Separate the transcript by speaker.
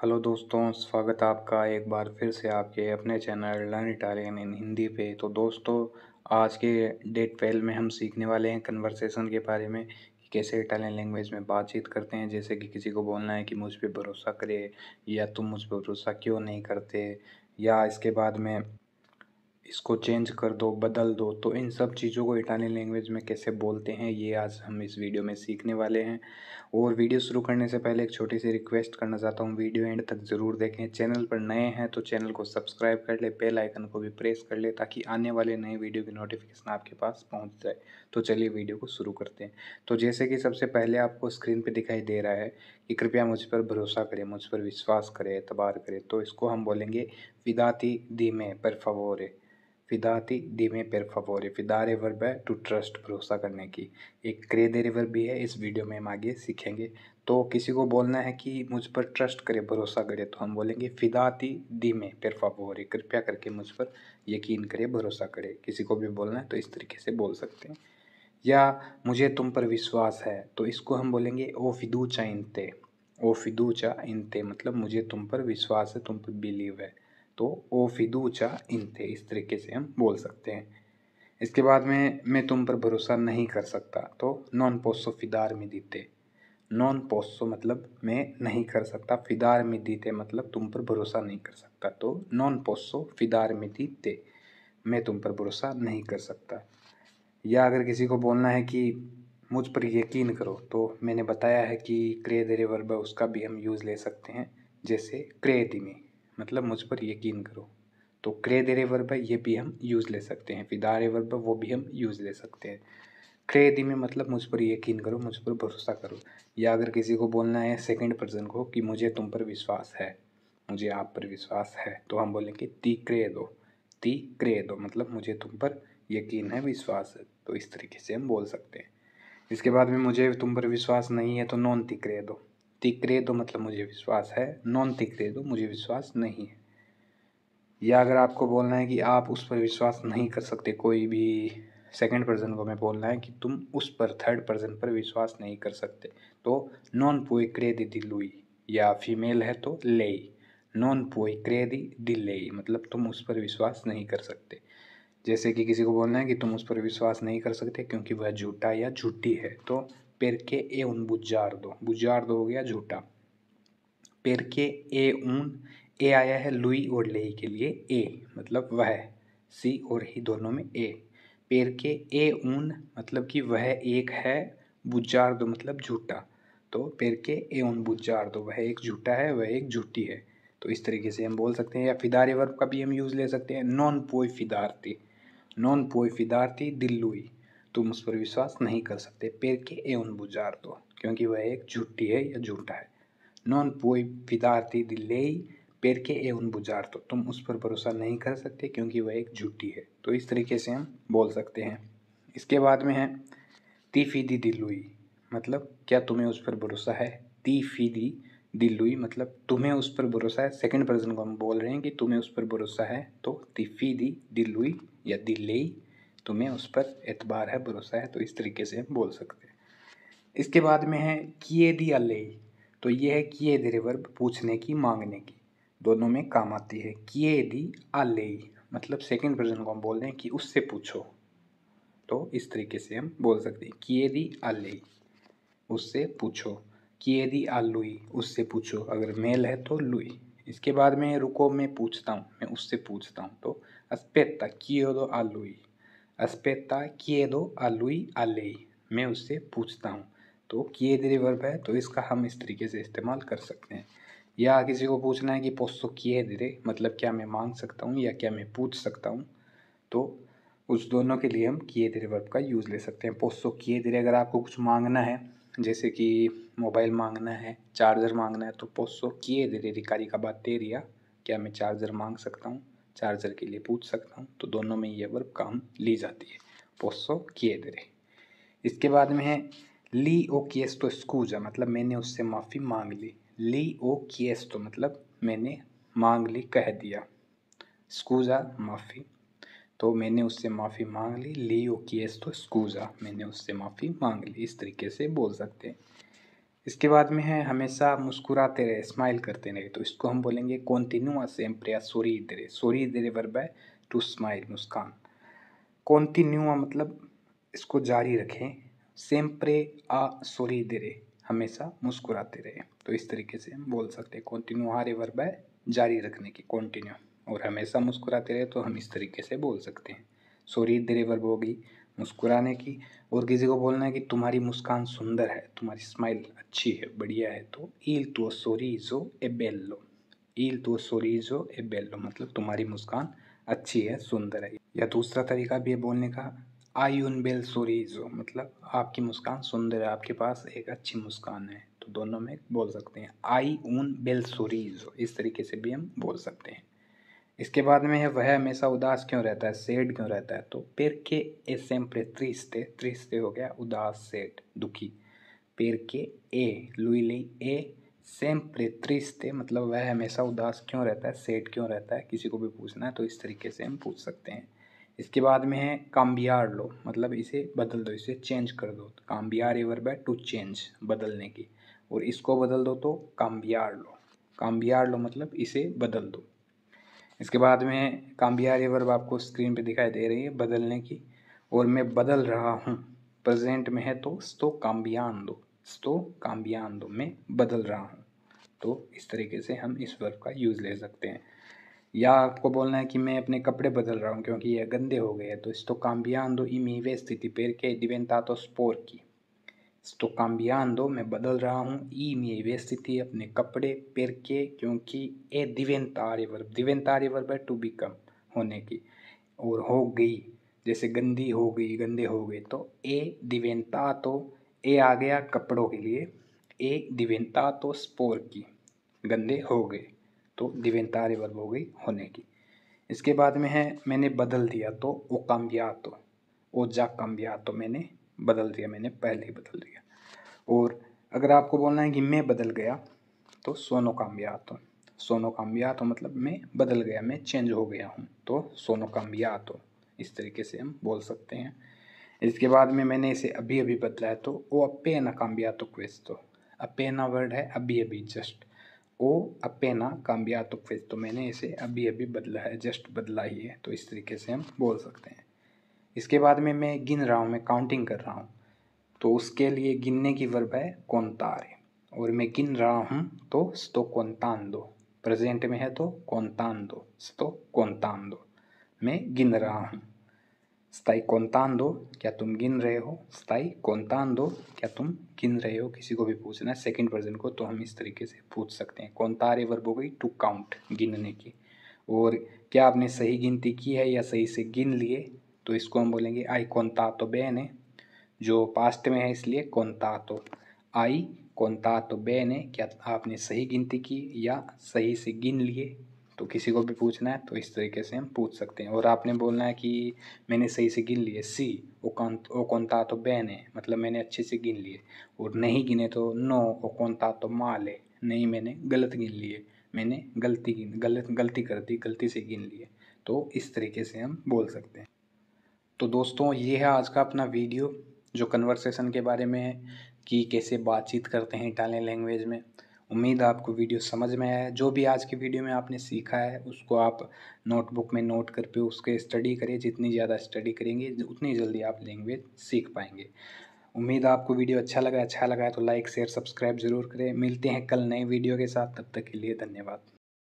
Speaker 1: hello दोस्तों स्वागत आपका एक बार फिर से आपके अपने channel learn Italian in Hindi पे तो दोस्तों आज के डेट ट्वेल्व में हम सीखने वाले हैं कन्वर्सेशन के बारे में कि कैसे इटालियन लैंग्वेज में बातचीत करते हैं जैसे कि किसी को बोलना है कि मुझ पर भरोसा करे या तुम मुझ पर भरोसा क्यों नहीं करते या इसके बाद में इसको चेंज कर दो बदल दो तो इन सब चीज़ों को इटालियन लैंग्वेज में कैसे बोलते हैं ये आज हम इस वीडियो में सीखने वाले हैं और वीडियो शुरू करने से पहले एक छोटी सी रिक्वेस्ट करना चाहता हूँ वीडियो एंड तक ज़रूर देखें चैनल पर नए हैं तो चैनल को सब्सक्राइब कर ले बेल आइकन को भी प्रेस कर ले ताकि आने वाले नए वीडियो की नोटिफिकेशन आपके पास पहुँच जाए तो चलिए वीडियो को शुरू करते हैं तो जैसे कि सबसे पहले आपको स्क्रीन पर दिखाई दे रहा है कि कृपया मुझ पर भरोसा करें मुझ पर विश्वास करें एतबार करें तो इसको हम बोलेंगे विदाती धीमे पर फवोरे फिदाती दीमे पेर फवोरे फिदा रेवर बै है टू ट्रस्ट भरोसा करने की एक क्रेदे दे रेवर भी है इस वीडियो में हम आगे सीखेंगे तो किसी को बोलना है कि मुझ पर ट्रस्ट करे भरोसा करे तो हम बोलेंगे फिदाती दीमे पेर फवोरे कृपया करके मुझ पर यकीन करे भरोसा करे किसी को भी बोलना है तो इस तरीके से बोल सकते हैं या मुझे तुम पर विश्वास है तो इसको हम बोलेंगे ओ फिदू चा इनते ओ फिदू चा इनते मतलब मुझे तुम पर विश्वास है तुम पर बिलीव है तो ओ फिदूचा इन थे इस तरीके से हम बोल सकते हैं इसके बाद में मैं तुम पर भरोसा नहीं कर सकता तो नॉन पोसो फिदार में दीते नॉन पोसो मतलब मैं नहीं कर सकता फिदार में दीते मतलब तुम पर भरोसा नहीं कर सकता तो नॉन पोसो फिदार में दीते मैं तुम पर भरोसा नहीं कर सकता या अगर किसी को बोलना है कि मुझ पर यकीन करो तो मैंने बताया है कि क्रे दे वर्ब उसका भी हम यूज़ ले सकते हैं जैसे क्रे दिमी मतलब मुझ पर यकीन करो तो क्रे दे वर्ब है ये भी हम यूज़ ले सकते हैं फिदा रेवर है वो भी हम यूज़ ले सकते हैं क्रे दि में मतलब मुझ पर यकीन करो मुझ पर भरोसा करो या अगर किसी को बोलना है सेकंड पर्सन को कि मुझे तुम पर विश्वास है मुझे आप पर विश्वास है तो हम बोलेंगे ती क्रे दो ती क्रे दो मतलब मुझे तुम पर यकीन है विश्वास है तो इस तरीके से हम बोल सकते हैं इसके बाद में मुझे तुम पर विश्वास नहीं है तो नॉन ती क्रे दो तिकरे दो तो मतलब मुझे विश्वास है नॉन तिकरे दो तो मुझे विश्वास नहीं है या अगर आपको बोलना है कि आप उस पर विश्वास नहीं कर सकते कोई भी सेकंड पर्सन को मैं बोलना है कि तुम उस पर थर्ड पर्सन पर विश्वास नहीं कर सकते तो नॉन पुए क्रे दि लुई या फीमेल है तो लेई नॉन पुए क्रे दि ले मतलब तुम उस पर विश्वास नहीं कर सकते जैसे कि किसी को बोलना है कि तुम उस पर विश्वास नहीं कर सकते क्योंकि वह झूठा या झूठी है तो perché è un बुज्जार्दो बुज्जार्दो हो गया झूठा पेरके ए ऊन ए आया है लुई और लेई के लिए ए मतलब वह सी और ही दोनों में ए पेर के ए ऊन मतलब कि वह एक है दो मतलब झूठा तो पेर के ए उन दो वह एक झूठा है वह एक झूठी है तो इस तरीके से हम बोल सकते हैं या फिदारे वर्ब का भी हम यूज़ ले सकते हैं नॉन पोई फिदारती नॉन पोई फिदारती दिल्लुई तुम उस पर विश्वास नहीं कर सकते पेड़ के एवं बुजार दो तो, क्योंकि वह एक झूठी है या झूठा है नॉन पोई विदार्थी दिल्लेई पेड़ के एवं बुजार दो तो, तुम उस पर भरोसा नहीं कर सकते क्योंकि वह एक झूठी है तो इस तरीके से हम बोल सकते हैं इसके बाद में है ती फीदी दिल्लुई मतलब क्या तुम्हें उस पर भरोसा है ती फीदी दिल्लुई मतलब तुम्हें उस पर भरोसा है सेकंड पर्सन को हम बोल रहे हैं कि तुम्हें उस पर भरोसा है तो तिफी दी दिल्लुई या दिल्ली तुम्हें उस पर एतबार है भरोसा है तो इस तरीके से हम बोल सकते हैं इसके बाद में है किए दी ले तो ये है किए धीरे वर्ब पूछने की मांगने की दोनों में काम आती है किए दी आ ले मतलब सेकंड पर्सन को हम बोल रहे हैं कि उससे पूछो तो इस तरीके से हम बोल सकते हैं किए दी आ ले उससे पूछो किए दी आलुई उससे पूछो अगर मेल है तो लुई इसके बाद में रुको मैं पूछता हूँ मैं उससे पूछता हूँ तो अस्पेता किए दो लुई अस्पेता दो अलुई अले मैं उससे पूछता हूँ तो किए दे वर्ब है तो इसका हम इस तरीके से इस्तेमाल कर सकते हैं या किसी को पूछना है कि पोस्तो किए दे मतलब क्या मैं मांग सकता हूँ या क्या मैं पूछ सकता हूँ तो उस दोनों के लिए हम किए दे वर्ब का यूज़ ले सकते हैं पोस्तो किए दे अगर आपको कुछ मांगना है जैसे कि मोबाइल मांगना है चार्जर मांगना है तो पोस्तो किए दे रिकारी का बात तेरिया क्या मैं चार्जर मांग सकता हूँ चार्जर के लिए पूछ सकता हूँ तो दोनों में ये वर्ब काम ली जाती है पोसो किए दे इसके बाद में है ली ओ किएस तो स्कूजा मतलब मैंने उससे माफ़ी मांग ली ली ओ किएस तो मतलब मैंने मांग ली कह दिया स्कूजा माफ़ी तो मैंने उससे माफ़ी मांग ली ली ओ किएस तो स्कूजा मैंने उससे माफ़ी मांग ली इस तरीके से बोल सकते हैं इसके बाद में है हमेशा मुस्कुराते रहे स्माइल करते रहे तो इसको हम बोलेंगे कॉन्टिन्यूस एम्प्रिया सोरी दे सोरी दे वर्ब है टू स्माइल मुस्कान कॉन्टिन्यूआ मतलब इसको जारी रखें सेम्प्रे आ सोरी दे हमेशा मुस्कुराते रहे तो इस तरीके से हम बोल सकते हैं कॉन्टिन्यू हारे वर्ब है जारी रखने की कॉन्टिन्यू और हमेशा मुस्कुराते रहे तो हम इस तरीके से बोल सकते हैं सोरी दे वर्ब होगी मुस्कुराने की और किसी को बोलना है कि तुम्हारी मुस्कान सुंदर है तुम्हारी स्माइल अच्छी है बढ़िया है तो ईल तो सोरीजो ए बेल्लो ईल तो सोरीजो ए बेल्लो मतलब तुम्हारी मुस्कान अच्छी है सुंदर है या दूसरा तरीका भी है बोलने का आई उन बेल सोरीजो मतलब आपकी मुस्कान सुंदर है आपके पास एक अच्छी मुस्कान है तो दोनों में बोल सकते हैं आई ऊन बेल सोरीजो इस तरीके से भी हम बोल सकते हैं इसके बाद में है वह हमेशा उदास क्यों रहता है सेड क्यों रहता है तो पेर के ए सेम्प्रे त्रिस्ते त्रिस्ते हो गया उदास सेड दुखी पेर के ए लुईली ए सेम्प्रे त्रिस्ते मतलब वह हमेशा उदास क्यों रहता है सेड क्यों रहता है किसी को भी पूछना है तो इस तरीके से हम पूछ सकते हैं इसके बाद में है काम्बियार लो मतलब इसे बदल दो इसे चेंज कर दो तो काम्बियार एवर बाय टू चेंज बदलने की और इसको बदल दो तो काम्बियार लो काम्बियार लो मतलब इसे बदल दो इसके बाद में काम्बिया वर्ब आपको स्क्रीन पे दिखाई दे रही है बदलने की और मैं बदल रहा हूँ प्रेजेंट में है तो स्तो काम्बियान दो स्तो काम्बियान दो मैं बदल रहा हूँ तो इस तरीके से हम इस वर्ब का यूज़ ले सकते हैं या आपको बोलना है कि मैं अपने कपड़े बदल रहा हूँ क्योंकि ये गंदे हो गए हैं तो इस तो काम्बियान दो इमी वे स्थिति पेर के दिवेंता तो स्पोर की तो काम्बियांदो मैं बदल रहा हूँ ई मिए व्यस्थिति अपने कपड़े पेर के क्योंकि ए दिवेंत तारे वर्ब दिवेंत तारे वर्ब है टू बिकम होने की और हो गई जैसे गंदी हो गई गंदे हो गए तो ए दिवेंता तो ए आ गया कपड़ों के लिए ए दिवेंता तो स्पोर की गंदे हो गए तो तारे वर्ब हो गई होने की इसके बाद में है मैंने बदल दिया तो ओ काम्बिया तो ओ जा काम्बिया तो मैंने बदल दिया मैंने पहले ही बदल दिया और अगर आपको बोलना है कि मैं बदल गया तो सोनो कामयात तो सोनो कामयात तो मतलब मैं बदल गया मैं चेंज हो गया हूँ तो सोनो कामयात तो इस तरीके से हम बोल सकते हैं इसके बाद में मैंने इसे अभी अभी बदला है तो ओ अपेना कामयातो तो अपेना वर्ड है अभी अभी जस्ट ओ अपेना कामयातो तो मैंने इसे अभी अभी बदला है जस्ट बदला ही है तो इस तरीके से हम बोल सकते हैं इसके बाद में मैं गिन रहा हूँ मैं काउंटिंग कर रहा हूँ तो उसके लिए गिनने की वर्ब है कौनतारे और मैं गिन रहा हूँ तो स्तो कौनतान दो प्रेजेंट में है तो कौनतान दो स्तो कौनतान दो मैं गिन रहा हूँ स्थाई कौनतान दो क्या तुम गिन रहे हो स्थाई कौनतान दो क्या तुम गिन रहे हो किसी को भी पूछना है सेकेंड पर्सन को तो हम इस तरीके से पूछ सकते हैं तारे वर्ब हो गई टू काउंट गिनने की और क्या आपने सही गिनती की है या सही से गिन लिए तो इसको हम बोलेंगे आई कोन्तातो बेने जो पास्ट में है इसलिए तो आई कोन्तातो बेने क्या आपने सही गिनती की या सही से गिन लिए तो किसी को भी पूछना है तो इस तरीके से हम पूछ सकते हैं और आपने बोलना है कि मैंने सही से गिन लिए सी ओ कौन ओ कौनता तो बहन है मतलब मैंने अच्छे से गिन लिए और नहीं गिने तो नो ओ कौनता तो माल है नहीं मैंने गलत गिन लिए मैंने गलती गिन गलत गलती कर दी गलती से गिन लिए तो इस तरीके से हम बोल सकते हैं तो दोस्तों ये है आज का अपना वीडियो जो कन्वर्सेशन के बारे में है कि कैसे बातचीत करते हैं इटालियन लैंग्वेज में उम्मीद आपको वीडियो समझ में आया है जो भी आज की वीडियो में आपने सीखा है उसको आप नोटबुक में नोट कर पे उसके स्टडी करें जितनी ज़्यादा स्टडी करेंगे उतनी जल्दी आप लैंग्वेज सीख पाएंगे उम्मीद आपको वीडियो अच्छा लगा अच्छा लगा तो लाइक शेयर सब्सक्राइब ज़रूर करें मिलते हैं कल नए वीडियो के साथ तब तक के लिए धन्यवाद